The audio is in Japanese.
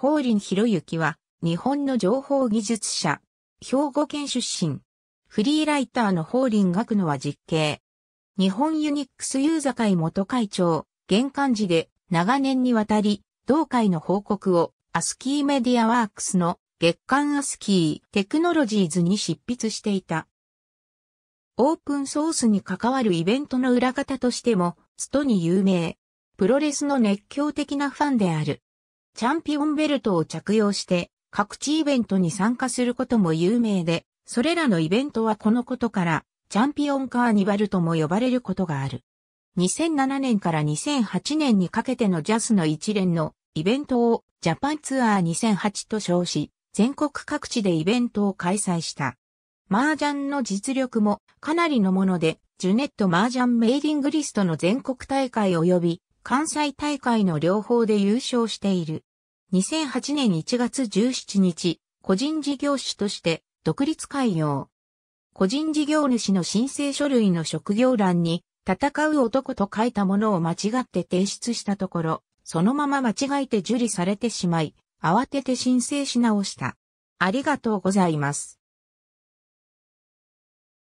法林博之は、日本の情報技術者、兵庫県出身。フリーライターの法林学のは実刑。日本ユニックスユーザ会元会長、玄関時で長年にわたり、同会の報告をアスキーメディアワークスの月刊アスキーテクノロジーズに執筆していた。オープンソースに関わるイベントの裏方としても、ストに有名。プロレスの熱狂的なファンである。チャンピオンベルトを着用して各地イベントに参加することも有名で、それらのイベントはこのことから、チャンピオンカーニバルとも呼ばれることがある。2007年から2008年にかけてのジャスの一連のイベントをジャパンツアー2008と称し、全国各地でイベントを開催した。麻雀の実力もかなりのもので、ジュネット麻雀メイリングリストの全国大会及び関西大会の両方で優勝している。2008年1月17日、個人事業主として独立開業。個人事業主の申請書類の職業欄に、戦う男と書いたものを間違って提出したところ、そのまま間違えて受理されてしまい、慌てて申請し直した。ありがとうございます。